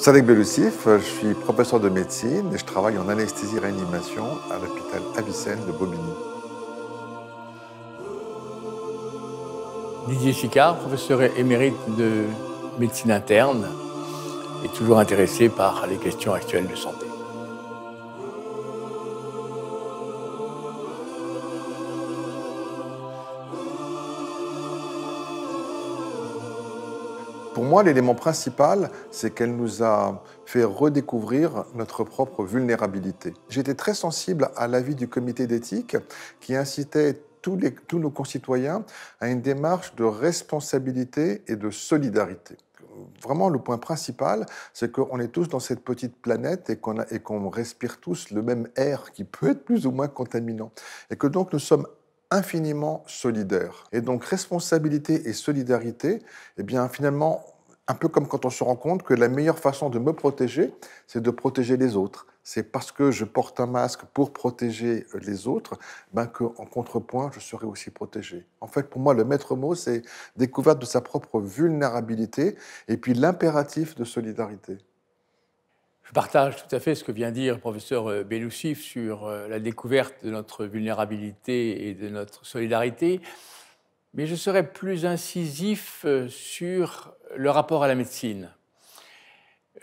Sadek Beloussif, euh, je suis professeur de médecine et je travaille en anesthésie-réanimation à l'hôpital Avicenne de Bobigny. Didier Chicard, professeur émérite de médecine interne, est toujours intéressé par les questions actuelles de santé. Pour moi, l'élément principal, c'est qu'elle nous a fait redécouvrir notre propre vulnérabilité. J'étais très sensible à l'avis du comité d'éthique qui incitait tous, les, tous nos concitoyens à une démarche de responsabilité et de solidarité vraiment le point principal, c'est qu'on est tous dans cette petite planète et qu'on respire tous le même air qui peut être plus ou moins contaminant. Et que donc nous sommes infiniment solidaire. Et donc responsabilité et solidarité, eh bien finalement, un peu comme quand on se rend compte que la meilleure façon de me protéger, c'est de protéger les autres. C'est parce que je porte un masque pour protéger les autres, ben que en contrepoint, je serai aussi protégé. En fait, pour moi, le maître mot, c'est découverte de sa propre vulnérabilité et puis l'impératif de solidarité. Je partage tout à fait ce que vient dire le professeur euh, Belousif sur euh, la découverte de notre vulnérabilité et de notre solidarité, mais je serai plus incisif euh, sur le rapport à la médecine.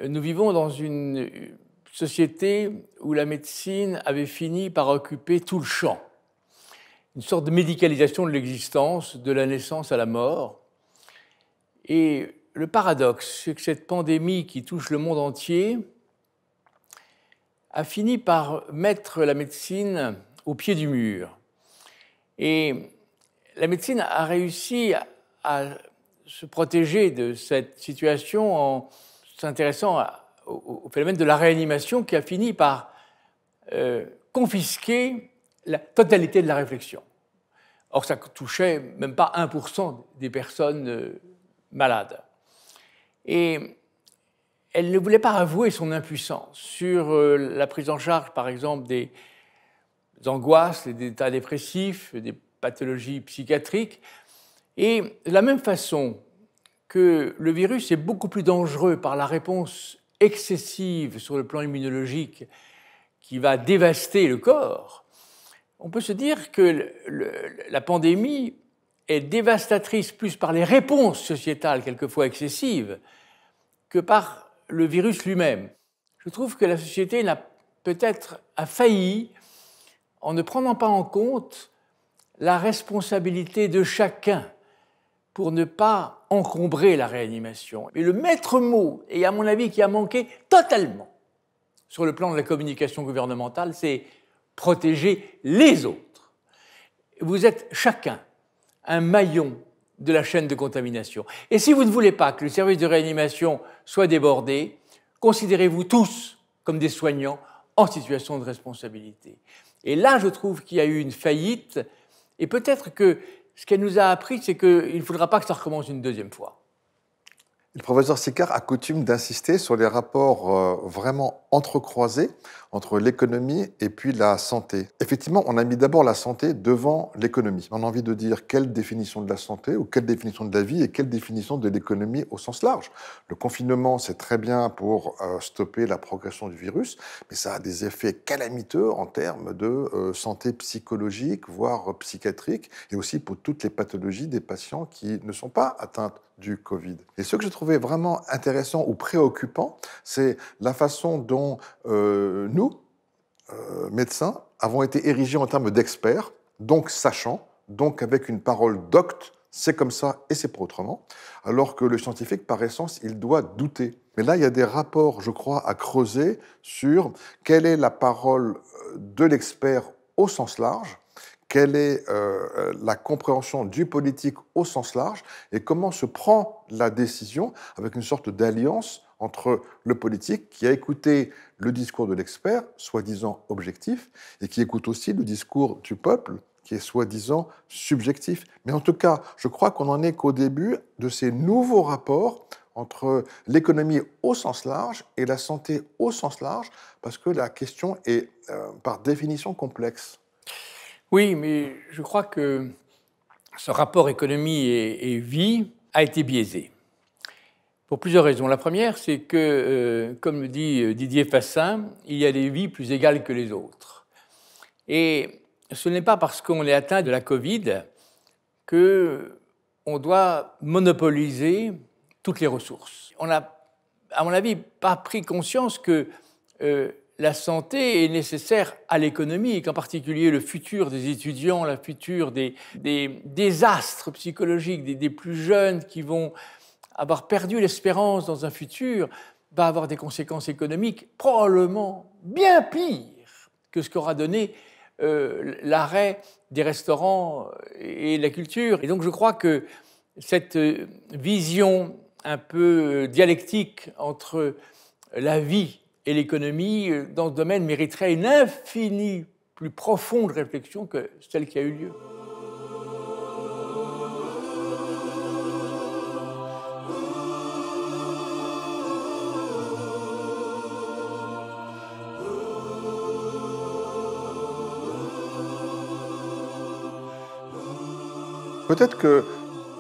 Nous vivons dans une société où la médecine avait fini par occuper tout le champ, une sorte de médicalisation de l'existence, de la naissance à la mort. Et le paradoxe, c'est que cette pandémie qui touche le monde entier, a fini par mettre la médecine au pied du mur. Et la médecine a réussi à se protéger de cette situation en s'intéressant au phénomène de la réanimation qui a fini par euh, confisquer la totalité de la réflexion. Or, ça touchait même pas 1% des personnes euh, malades. Et elle ne voulait pas avouer son impuissance sur euh, la prise en charge, par exemple, des angoisses, des états dépressifs, des pathologies psychiatriques. Et de la même façon que le virus est beaucoup plus dangereux par la réponse excessive sur le plan immunologique qui va dévaster le corps, on peut se dire que la pandémie est dévastatrice plus par les réponses sociétales quelquefois excessives que par le virus lui-même. Je trouve que la société n'a peut-être a failli en ne prenant pas en compte la responsabilité de chacun pour ne pas encombrer la réanimation. Et le maître mot, et à mon avis qui a manqué totalement sur le plan de la communication gouvernementale, c'est protéger les autres. Vous êtes chacun un maillon de la chaîne de contamination. Et si vous ne voulez pas que le service de réanimation soit débordé, considérez-vous tous comme des soignants en situation de responsabilité. Et là, je trouve qu'il y a eu une faillite, et peut-être que ce qu'elle nous a appris, c'est qu'il ne faudra pas que ça recommence une deuxième fois. Le professeur Sicard a coutume d'insister sur les rapports euh, vraiment entrecroisés entre l'économie et puis la santé. Effectivement, on a mis d'abord la santé devant l'économie. On a envie de dire quelle définition de la santé ou quelle définition de la vie et quelle définition de l'économie au sens large. Le confinement, c'est très bien pour euh, stopper la progression du virus, mais ça a des effets calamiteux en termes de euh, santé psychologique, voire psychiatrique, et aussi pour toutes les pathologies des patients qui ne sont pas atteintes du Covid. Et ce que j'ai trouvé vraiment intéressant ou préoccupant, c'est la façon dont euh, nous, euh, médecins, avons été érigés en termes d'experts, donc sachants, donc avec une parole docte, c'est comme ça et c'est pas autrement, alors que le scientifique, par essence, il doit douter. Mais là, il y a des rapports, je crois, à creuser sur quelle est la parole euh, de l'expert au sens large quelle est euh, euh, la compréhension du politique au sens large et comment se prend la décision avec une sorte d'alliance entre le politique qui a écouté le discours de l'expert, soi-disant objectif, et qui écoute aussi le discours du peuple, qui est soi-disant subjectif. Mais en tout cas, je crois qu'on n'en est qu'au début de ces nouveaux rapports entre l'économie au sens large et la santé au sens large, parce que la question est euh, par définition complexe. Oui, mais je crois que ce rapport économie et, vie a été biaisé. Pour plusieurs raisons. La première, c'est que, euh, comme le dit euh, Didier Fassin, il y a des vies plus égales que les autres. Et ce n'est pas parce qu'on est atteint de la Covid que on doit monopoliser toutes les ressources. On n'a, à mon avis, pas pris conscience que euh, la santé est nécessaire à l'économie, et qu'en particulier le futur des étudiants, la future des, désastres psychologiques, des, plus jeunes qui vont avoir perdu l'espérance dans un futur, va avoir des conséquences économiques probablement bien pires que ce qu'aura donné euh, l'arrêt des restaurants et la culture. Et donc je crois que cette euh, vision un peu euh, dialectique entre la vie et l'économie, euh, dans ce domaine, mériterait une infinie plus profonde réflexion que celle qui a eu lieu. Peut-être que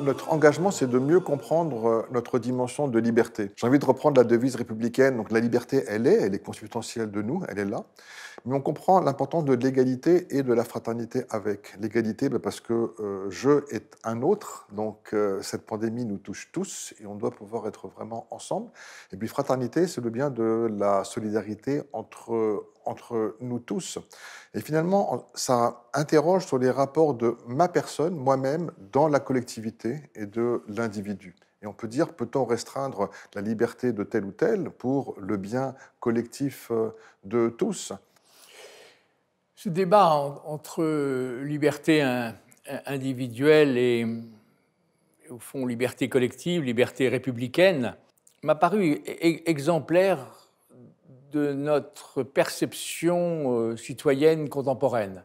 notre engagement, c'est de mieux comprendre euh, notre dimension de liberté. J'ai envie de reprendre la devise républicaine. Donc la liberté, elle est, elle est consubstantielle de nous, elle est là. Mais on comprend l'importance de l'égalité et de la fraternité avec. L'égalité ben, parce que euh, je est un autre, donc euh, cette pandémie nous touche tous et on doit pouvoir être vraiment ensemble. Et puis fraternité, c'est le bien de la solidarité entre, entre nous tous. Et finalement, ça interroge sur les rapports de ma personne, moi-même, dans la collectivité et de l'individu. Et on peut dire, peut-on restreindre la liberté de tel ou tel pour le bien collectif euh, de tous ce débat entre liberté individuelle et, au fond, liberté collective, liberté républicaine, m'a paru e, e, exemplaire de notre perception euh, citoyenne contemporaine.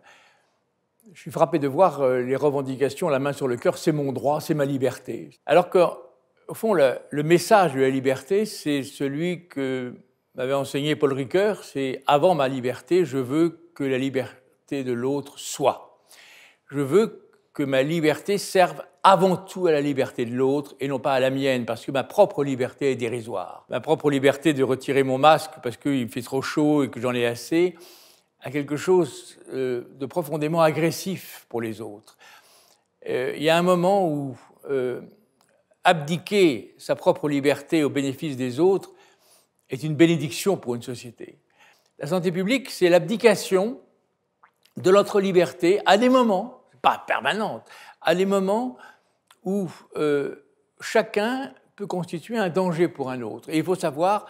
Je suis frappé de voir euh, les revendications, la main sur le cœur, c'est mon droit, c'est ma liberté. Alors qu'au fond, le, message de la liberté, c'est celui que m'avait enseigné Paul Ricoeur, c'est avant ma liberté, je veux que la liberté de l'autre soit. Je veux que ma liberté serve avant tout à la liberté de l'autre et non pas à la mienne, parce que ma propre liberté est dérisoire. Ma propre liberté de retirer mon masque parce qu'il me fait trop chaud et que j'en ai assez, a quelque chose euh, de profondément agressif pour les autres. Euh, il y a un moment où euh, abdiquer sa propre liberté au bénéfice des autres est une bénédiction pour une société. La santé publique, c'est l'abdication de notre liberté à des moments, pas permanente, à des moments où euh, chacun peut constituer un danger pour un autre. Et il faut savoir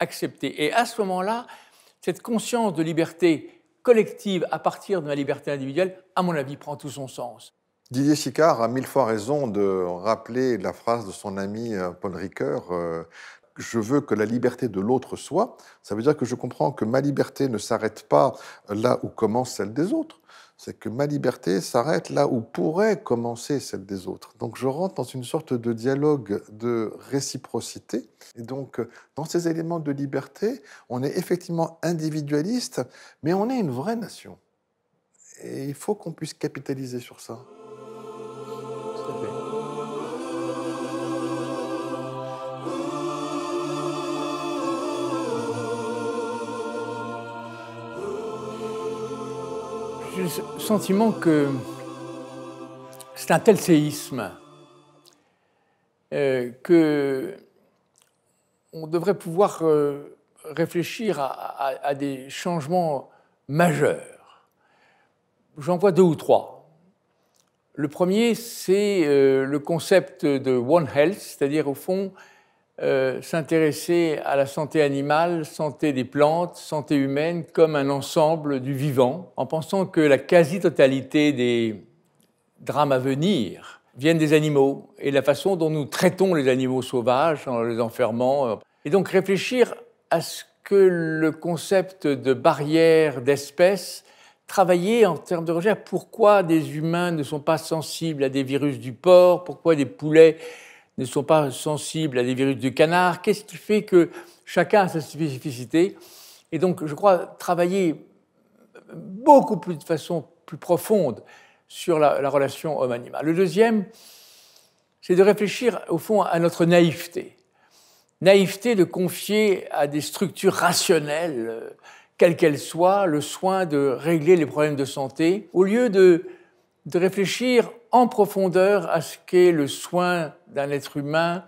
accepter. Et à ce moment-là, cette conscience de liberté collective à partir de la liberté individuelle, à mon avis, prend tout son sens. Didier Sicard a mille fois raison de rappeler la phrase de son ami euh, Paul Ricoeur, euh, je veux que la liberté de l'autre soit, ça veut dire que je comprends que ma liberté ne s'arrête pas là où commence celle des autres. C'est que ma liberté s'arrête là où pourrait commencer celle des autres. Donc je rentre dans une sorte de dialogue de réciprocité. Et donc dans ces éléments de liberté, on est effectivement individualiste, mais on est une vraie nation. Et il faut qu'on puisse capitaliser sur ça. j'ai le sentiment que c'est un tel séisme euh, que on devrait pouvoir euh, réfléchir à, des changements majeurs. J'en vois deux ou trois. Le premier, c'est euh, le concept de One Health, c'est-à-dire au fond euh, s'intéresser à la santé animale, santé des plantes, santé humaine comme un ensemble du vivant, en pensant que la quasi-totalité des drames à venir viennent des animaux et la façon dont nous traitons les animaux sauvages en les enfermant. Et donc réfléchir à ce que le concept de barrière d'espèce travailler en termes de recherche pourquoi des humains ne sont pas sensibles à des virus du porc, pourquoi des poulets ne sont pas sensibles à des virus du canard Qu'est-ce qui fait que chacun a sa spécificité Et donc, je crois travailler beaucoup plus de façon plus profonde sur la, relation homme-animal. Le deuxième, c'est de réfléchir au fond à notre naïveté. Naïveté de confier à des structures rationnelles, euh, quelles qu'elles soient, le soin de régler les problèmes de santé, au lieu de de réfléchir en profondeur à ce qu'est le soin d'un être humain,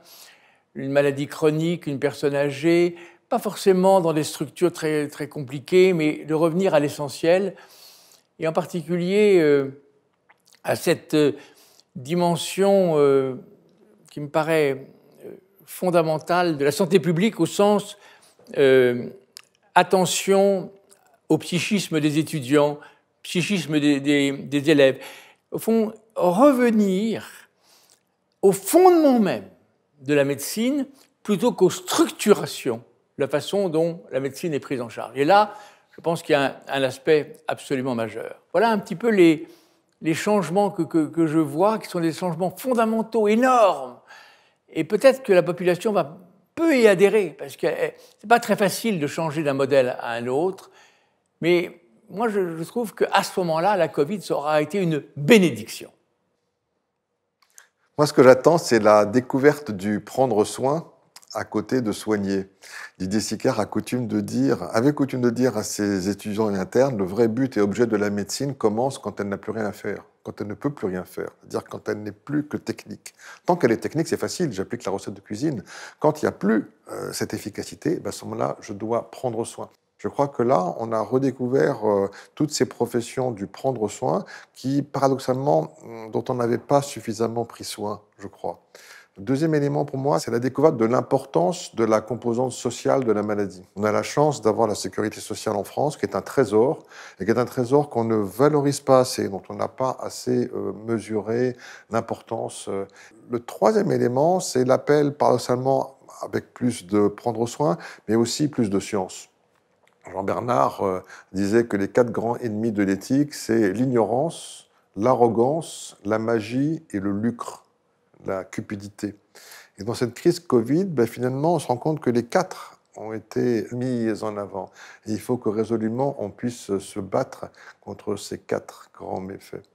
une maladie chronique, une personne âgée, pas forcément dans des structures très, très compliquées, mais de revenir à l'essentiel, et en particulier euh, à cette euh, dimension euh, qui me paraît fondamentale de la santé publique au sens attention au psychisme des étudiants, psychisme des élèves au fond, revenir au fondement même de la médecine plutôt qu'aux structurations, la façon dont la médecine est prise en charge. Et là, je pense qu'il y a un, aspect absolument majeur. Voilà un petit peu les, les changements que, que, que je vois, qui sont des changements fondamentaux, énormes. Et peut-être que la population va peu y adhérer, parce que eh, c'est pas très facile de changer d'un modèle à un autre. Mais moi, je, trouve qu'à ce moment-là, la Covid aura été une bénédiction. Moi, ce que j'attends, c'est la découverte du prendre soin à côté de soigner. Didier Sicard a coutume de dire, avait coutume de dire à ses étudiants internes, le vrai but et objet de la médecine commence quand elle n'a plus rien à faire, quand elle ne peut plus rien faire, c'est-à-dire quand elle n'est plus que technique. Tant qu'elle est technique, c'est facile, j'applique la recette de cuisine. Quand il n'y a plus euh, cette efficacité, ben, à ce moment-là, je dois prendre soin. Je crois que là, on a redécouvert euh, toutes ces professions du prendre soin qui, paradoxalement, mm, dont on n'avait pas suffisamment pris soin, je crois. Le deuxième élément pour moi, c'est la découverte de l'importance de la composante sociale de la maladie. On a la chance d'avoir la sécurité sociale en France, qui est un trésor, et qui est un trésor qu'on ne valorise pas assez, dont on n'a pas assez euh, mesuré l'importance. Euh. Le troisième élément, c'est l'appel paradoxalement avec plus de prendre soin, mais aussi plus de science. Jean Bernard euh, disait que les quatre grands ennemis de l'éthique, c'est l'ignorance, l'arrogance, la magie et le lucre, la cupidité. Et dans cette crise Covid, ben, finalement, on se rend compte que les quatre ont été mis en avant. il faut que résolument, on puisse se battre contre ces quatre grands méfaits.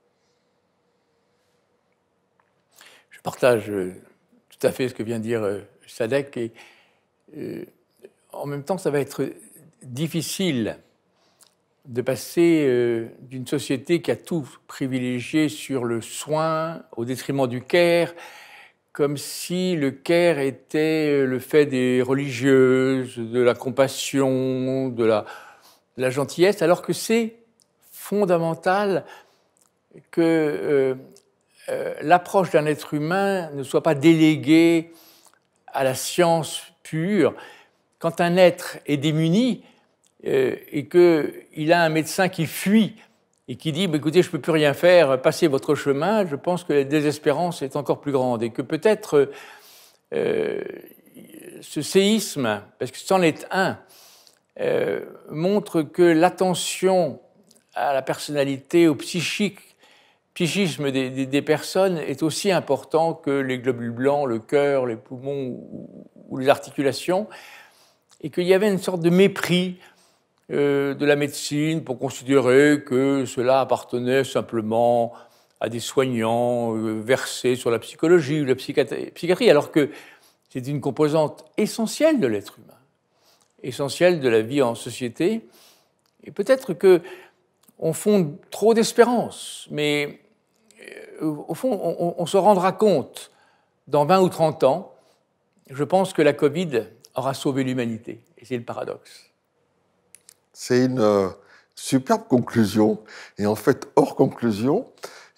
Je partage euh, tout à fait ce que vient de dire euh, Sadek. Et en même temps, ça va être difficile de passer euh, d'une société qui a tout privilégié sur le soin au détriment du care, comme si le care était euh, le fait des religieuses, de la compassion, de la, gentillesse, alors que c'est fondamental que euh, l'approche d'un être humain ne soit pas déléguée à la science pure. Quand un être est démuni, euh, et qu'il a un médecin qui fuit et qui dit bah, écoutez, je ne peux plus rien faire, passez votre chemin, je pense que la désespérance est encore plus grande et que peut-être euh, ce séisme, parce que c'en est un, euh, montre que l'attention à la personnalité, au psychique, psychisme des, personnes est aussi important que les globules blancs, le cœur, les poumons ou les articulations, et qu'il y avait une sorte de mépris euh, de la médecine pour considérer que cela appartenait simplement à des soignants euh, versés sur la psychologie ou la psychiatrie, alors que c'est une composante essentielle de l'être humain, essentielle de la vie en société. Et peut-être que on fonde trop d'espérance, mais euh, au fond, on, on, se rendra compte dans 20 ou 30 ans, je pense que la Covid aura sauvé l'humanité. Et c'est le paradoxe. C'est une euh, superbe conclusion. Et en fait, hors conclusion,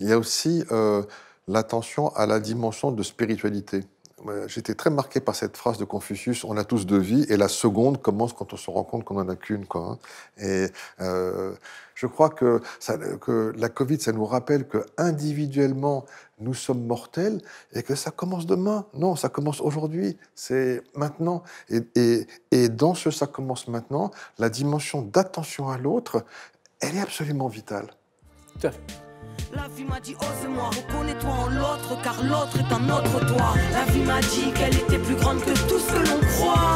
il y a aussi euh, l'attention à la dimension de spiritualité j'étais très marqué par cette phrase de Confucius on a tous deux vies, et la seconde commence quand on se rend compte qu'on n'en a qu'une. Quoi. Hein. Et euh, je crois que, la Covid, ça nous rappelle que individuellement, nous sommes mortels et que ça commence demain. Non, ça commence aujourd'hui, c'est maintenant. Et, dans ce ça commence maintenant, la dimension d'attention à l'autre, elle est absolument vitale. La vie m'a dit, ose moi reconnais-toi en l'autre, car l'autre est un autre toi. La vie m'a dit qu'elle était plus grande que tout ce que l'on croit.